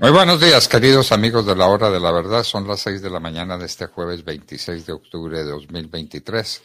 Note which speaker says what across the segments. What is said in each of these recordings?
Speaker 1: Muy buenos días, queridos amigos de la hora de la verdad. Son las seis de la mañana de este jueves 26 de octubre de 2023,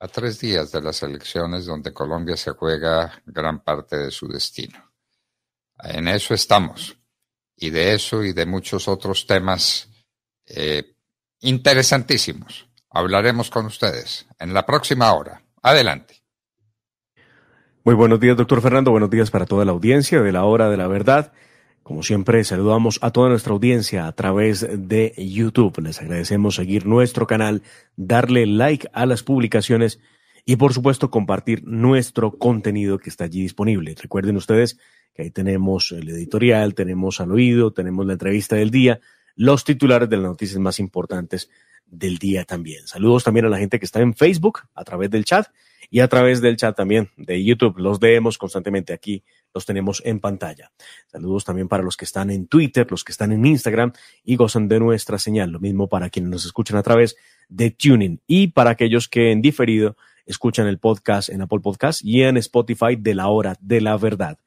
Speaker 1: a tres días de las elecciones donde Colombia se juega gran parte de su destino. En eso estamos. Y de eso y de muchos otros temas eh, interesantísimos hablaremos con ustedes en la próxima hora. Adelante.
Speaker 2: Muy buenos días, doctor Fernando. Buenos días para toda la audiencia de la hora de la verdad. Como siempre, saludamos a toda nuestra audiencia a través de YouTube. Les agradecemos seguir nuestro canal, darle like a las publicaciones y por supuesto compartir nuestro contenido que está allí disponible. Recuerden ustedes que ahí tenemos el editorial, tenemos al oído, tenemos la entrevista del día, los titulares de las noticias más importantes del día también. Saludos también a la gente que está en Facebook a través del chat y a través del chat también de YouTube. Los vemos constantemente aquí los tenemos en pantalla. Saludos también para los que están en Twitter, los que están en Instagram y gozan de nuestra señal. Lo mismo para quienes nos escuchan a través de Tuning y para aquellos que en diferido escuchan el podcast en Apple Podcast y en Spotify de la hora de la verdad.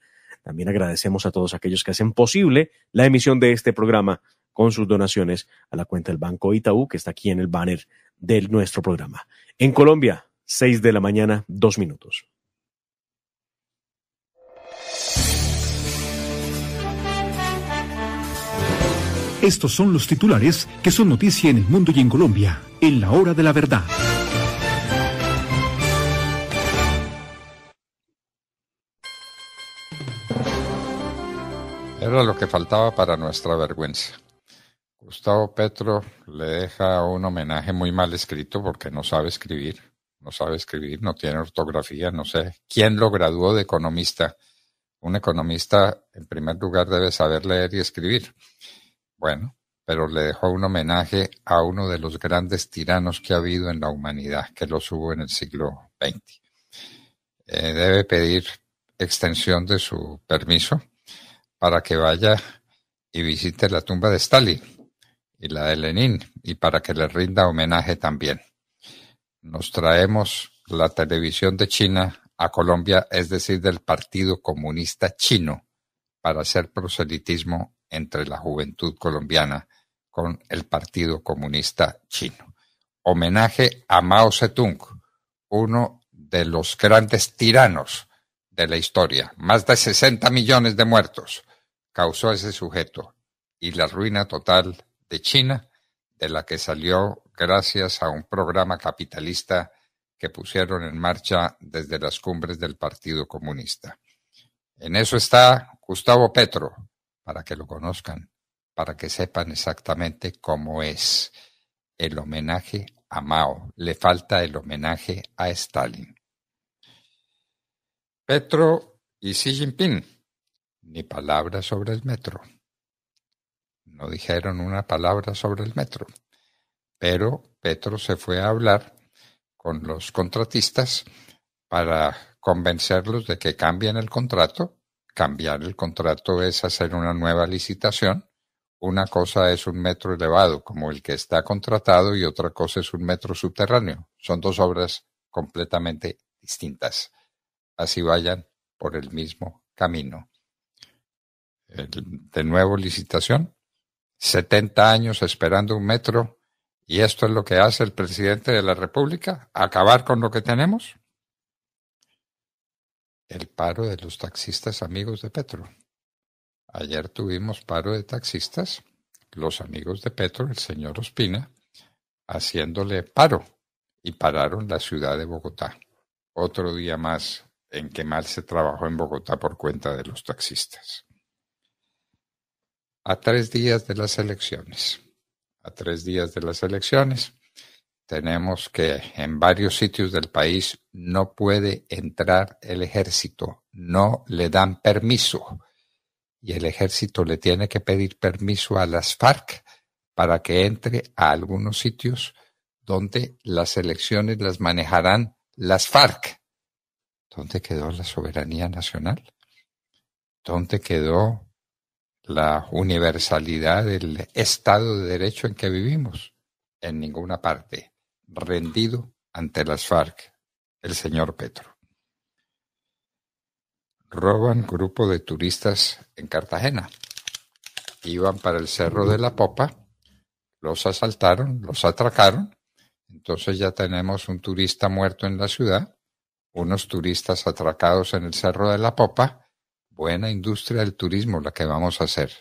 Speaker 2: También agradecemos a todos aquellos que hacen posible la emisión de este programa con sus donaciones a la cuenta del Banco Itaú, que está aquí en el banner de nuestro programa. En Colombia, 6 de la mañana, dos minutos. Estos son los titulares que son noticia en el mundo y en Colombia, en la hora de la verdad.
Speaker 1: Era lo que faltaba para nuestra vergüenza. Gustavo Petro le deja un homenaje muy mal escrito porque no sabe escribir, no sabe escribir, no tiene ortografía, no sé. ¿Quién lo graduó de economista? Un economista, en primer lugar, debe saber leer y escribir. Bueno, pero le dejó un homenaje a uno de los grandes tiranos que ha habido en la humanidad, que los hubo en el siglo XX. Eh, debe pedir extensión de su permiso para que vaya y visite la tumba de Stalin y la de Lenin y para que le rinda homenaje también. Nos traemos la televisión de China a Colombia, es decir, del Partido Comunista Chino, para hacer proselitismo entre la juventud colombiana con el Partido Comunista Chino. Homenaje a Mao Zedong, uno de los grandes tiranos de la historia. Más de 60 millones de muertos causó ese sujeto y la ruina total de China, de la que salió gracias a un programa capitalista que pusieron en marcha desde las cumbres del Partido Comunista. En eso está Gustavo Petro, para que lo conozcan, para que sepan exactamente cómo es el homenaje a Mao. Le falta el homenaje a Stalin. Petro y Xi Jinping, ni palabra sobre el metro. No dijeron una palabra sobre el metro, pero Petro se fue a hablar con los contratistas para convencerlos de que cambien el contrato cambiar el contrato es hacer una nueva licitación. Una cosa es un metro elevado, como el que está contratado, y otra cosa es un metro subterráneo. Son dos obras completamente distintas. Así vayan por el mismo camino. de nuevo, licitación. 70 años esperando un metro. ¿Y esto es lo que hace el presidente de la República? ¿Acabar con lo que tenemos? el paro de los taxistas amigos de Petro. Ayer tuvimos paro de taxistas, los amigos de Petro, el señor Ospina, haciéndole paro y pararon la ciudad de Bogotá. Otro día más en que mal se trabajó en Bogotá por cuenta de los taxistas. A tres días de las elecciones, a tres días de las elecciones, tenemos que en varios sitios del país no puede entrar el ejército, no le dan permiso. Y el ejército le tiene que pedir permiso a las FARC para que entre a algunos sitios donde las elecciones las manejarán las FARC. ¿Dónde quedó la soberanía nacional? ¿Dónde quedó la universalidad del Estado de Derecho en que vivimos? En ninguna parte rendido ante las Farc, el señor Petro. Roban grupo de turistas en Cartagena. Iban para el Cerro de la Popa, los asaltaron, los atracaron. Entonces ya tenemos un turista muerto en la ciudad, unos turistas atracados en el Cerro de la Popa. Buena industria del turismo la que vamos a hacer.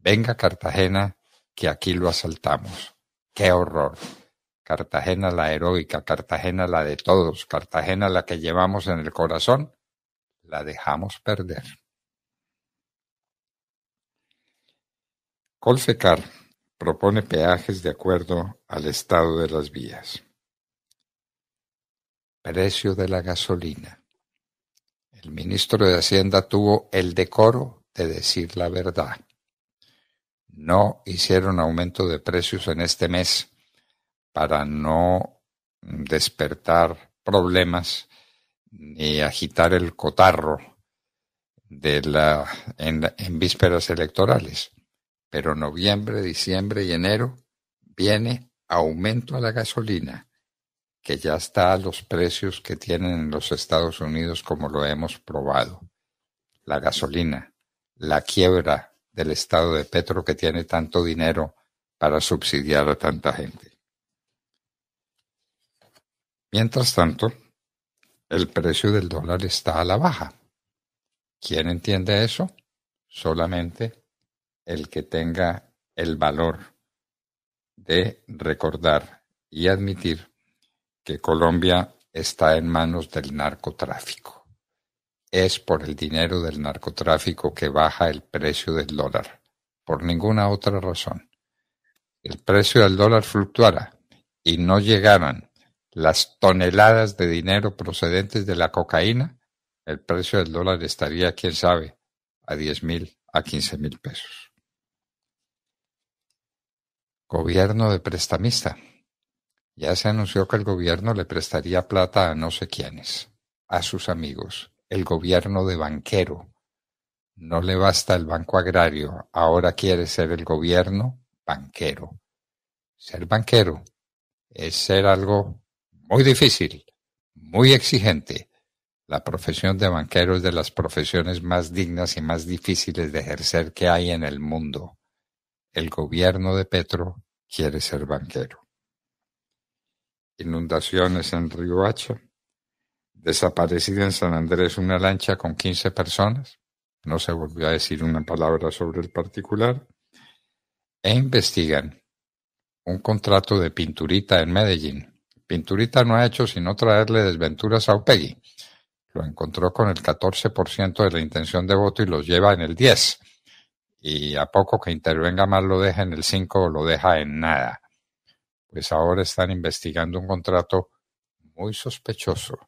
Speaker 1: Venga Cartagena, que aquí lo asaltamos. ¡Qué horror! Cartagena la heroica, Cartagena la de todos, Cartagena la que llevamos en el corazón, la dejamos perder. Colfecar propone peajes de acuerdo al estado de las vías. Precio de la gasolina. El ministro de Hacienda tuvo el decoro de decir la verdad. No hicieron aumento de precios en este mes para no despertar problemas ni agitar el cotarro en, en vísperas electorales. Pero noviembre, diciembre y enero viene aumento a la gasolina, que ya está a los precios que tienen en los Estados Unidos como lo hemos probado. La gasolina, la quiebra del estado de Petro que tiene tanto dinero para subsidiar a tanta gente. Mientras tanto, el precio del dólar está a la baja. ¿Quién entiende eso? Solamente el que tenga el valor de recordar y admitir que Colombia está en manos del narcotráfico. Es por el dinero del narcotráfico que baja el precio del dólar, por ninguna otra razón. El precio del dólar fluctuará y no llegaran las toneladas de dinero procedentes de la cocaína, el precio del dólar estaría, quién sabe, a 10 mil, a 15 mil pesos. Gobierno de prestamista. Ya se anunció que el gobierno le prestaría plata a no sé quiénes, a sus amigos. El gobierno de banquero. No le basta el banco agrario, ahora quiere ser el gobierno banquero. Ser banquero es ser algo muy difícil, muy exigente. La profesión de banquero es de las profesiones más dignas y más difíciles de ejercer que hay en el mundo. El gobierno de Petro quiere ser banquero. Inundaciones en Río Riohacha. Desaparecida en San Andrés una lancha con 15 personas. No se volvió a decir una palabra sobre el particular. E investigan un contrato de pinturita en Medellín Pinturita no ha hecho sino traerle desventuras a Upegui. Lo encontró con el 14% de la intención de voto y los lleva en el 10%. Y a poco que intervenga más lo deja en el 5% o lo deja en nada. Pues ahora están investigando un contrato muy sospechoso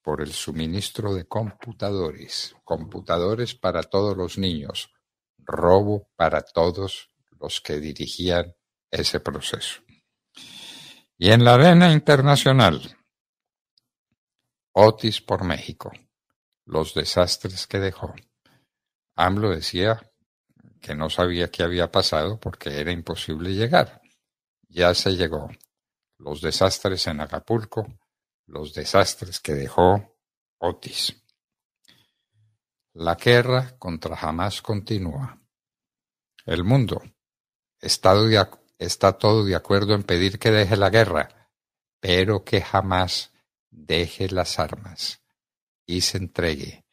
Speaker 1: por el suministro de computadores, computadores para todos los niños, robo para todos los que dirigían ese proceso. Y en la arena internacional, Otis por México, los desastres que dejó. AMLO decía que no sabía qué había pasado porque era imposible llegar. Ya se llegó. Los desastres en Acapulco, los desastres que dejó Otis. La guerra contra jamás continúa. El mundo estado de, acuerdo está todo de acuerdo en pedir que deje la guerra, pero que jamás deje las armas y se entregue.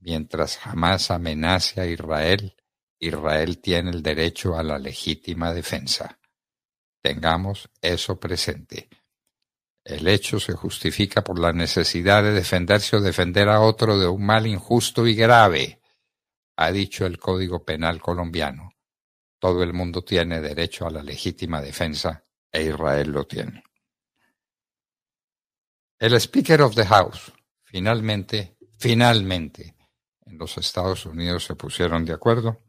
Speaker 1: Mientras jamás amenace a Israel, Israel tiene el derecho a la legítima defensa. Tengamos eso presente. El hecho se justifica por la necesidad de defenderse o defender a otro de un mal injusto y grave, ha dicho el Código Penal colombiano. Todo el mundo tiene derecho a la legítima defensa e Israel lo tiene. El Speaker of the House, finalmente, finalmente, en los Estados Unidos se pusieron de acuerdo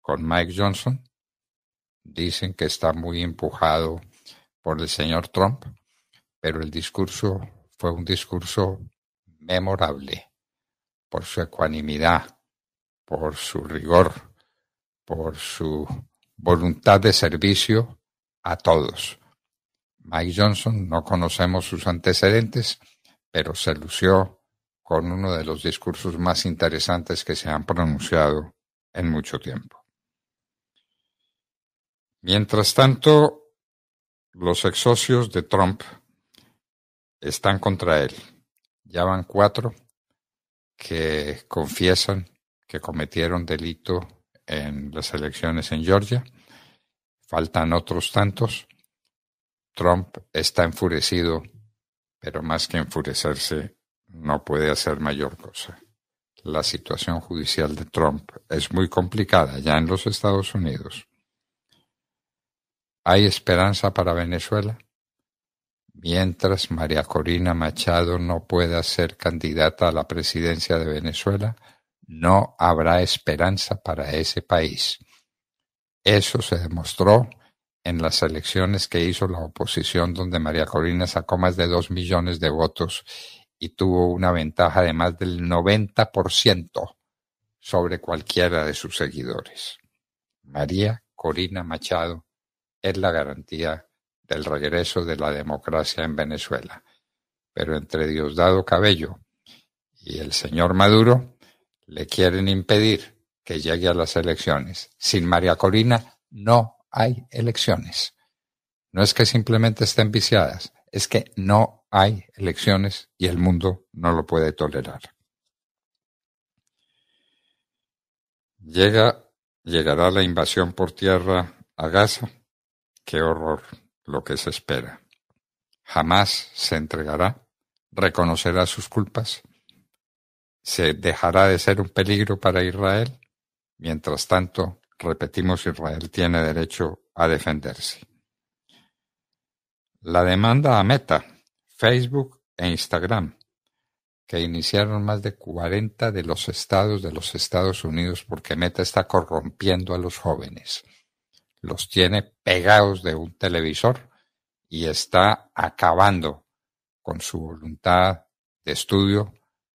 Speaker 1: con Mike Johnson. Dicen que está muy empujado por el señor Trump, pero el discurso fue un discurso memorable por su ecuanimidad, por su rigor, por su voluntad de servicio a todos. Mike Johnson, no conocemos sus antecedentes, pero se lució con uno de los discursos más interesantes que se han pronunciado en mucho tiempo. Mientras tanto, los ex de Trump están contra él. Ya van cuatro que confiesan que cometieron delito en las elecciones en Georgia. Faltan otros tantos. Trump está enfurecido, pero más que enfurecerse, no puede hacer mayor cosa. La situación judicial de Trump es muy complicada ya en los Estados Unidos. ¿Hay esperanza para Venezuela? Mientras María Corina Machado no pueda ser candidata a la presidencia de Venezuela, no habrá esperanza para ese país. Eso se demostró en las elecciones que hizo la oposición, donde María Corina sacó más de dos millones de votos y tuvo una ventaja de más del 90% sobre cualquiera de sus seguidores. María Corina Machado es la garantía del regreso de la democracia en Venezuela. Pero entre Diosdado Cabello y el señor Maduro, le quieren impedir que llegue a las elecciones. Sin María Corina no hay elecciones. No es que simplemente estén viciadas, es que no hay elecciones y el mundo no lo puede tolerar. Llega, llegará la invasión por tierra a Gaza. Qué horror lo que se espera. Jamás se entregará, reconocerá sus culpas se dejará de ser un peligro para Israel. Mientras tanto, repetimos, Israel tiene derecho a defenderse. La demanda a Meta, Facebook e Instagram, que iniciaron más de 40 de los estados de los Estados Unidos porque Meta está corrompiendo a los jóvenes. Los tiene pegados de un televisor y está acabando con su voluntad de estudio,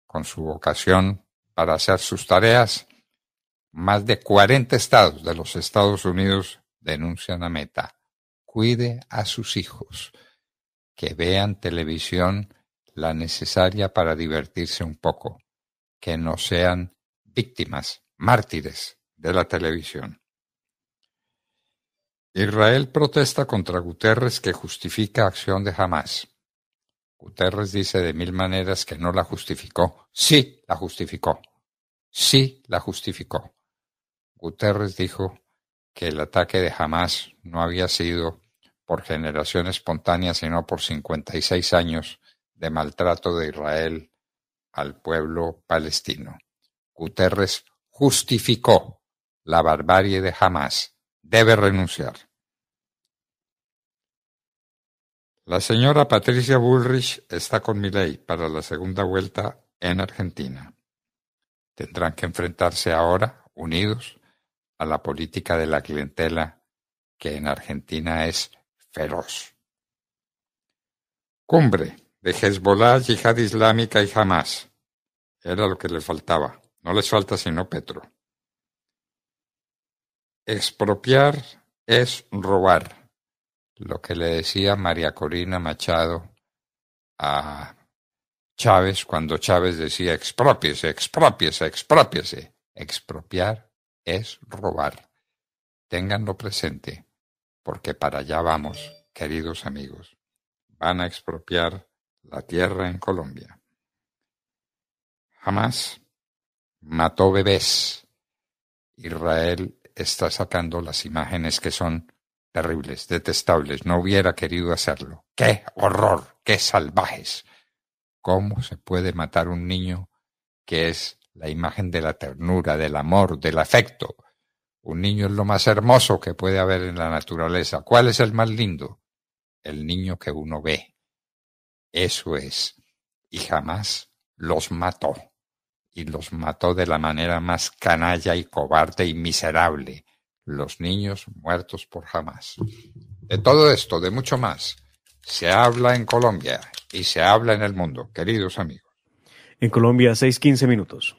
Speaker 1: con su vocación para hacer sus tareas, más de 40 estados de los Estados Unidos denuncian a Meta. Cuide a sus hijos, que vean televisión la necesaria para divertirse un poco, que no sean víctimas, mártires de la televisión. Israel protesta contra Guterres que justifica acción de Hamas. Guterres dice de mil maneras que no la justificó. Sí, la justificó. Sí, la justificó. Guterres dijo que el ataque de Hamas no había sido por generación espontánea, sino por 56 años de maltrato de Israel al pueblo palestino. Guterres justificó la barbarie de Hamas. Debe renunciar. La señora Patricia Bullrich está con Milei para la segunda vuelta en Argentina. Tendrán que enfrentarse ahora, unidos, a la política de la clientela que en Argentina es feroz. Cumbre de Hezbollah, Yihad Islámica y Hamas. Era lo que les faltaba. No les falta sino Petro. Expropiar es robar lo que le decía María Corina Machado a Chávez cuando Chávez decía expropiese, expropiese, expropiese. Expropiar es robar. Ténganlo presente, porque para allá vamos, queridos amigos. Van a expropiar la tierra en Colombia. Jamás mató bebés. Israel está sacando las imágenes que son terribles, detestables. No hubiera querido hacerlo. ¡Qué horror! ¡Qué salvajes! ¿Cómo se puede matar un niño que es la imagen de la ternura, del amor, del afecto? Un niño es lo más hermoso que puede haber en la naturaleza. ¿Cuál es el más lindo? El niño que uno ve. Eso es. Y jamás los mató. Y los mató de la manera más canalla y cobarde y miserable los niños muertos por jamás. De todo esto, de mucho más, se habla en Colombia y se habla en el mundo, queridos amigos.
Speaker 2: En Colombia, 6-15 minutos.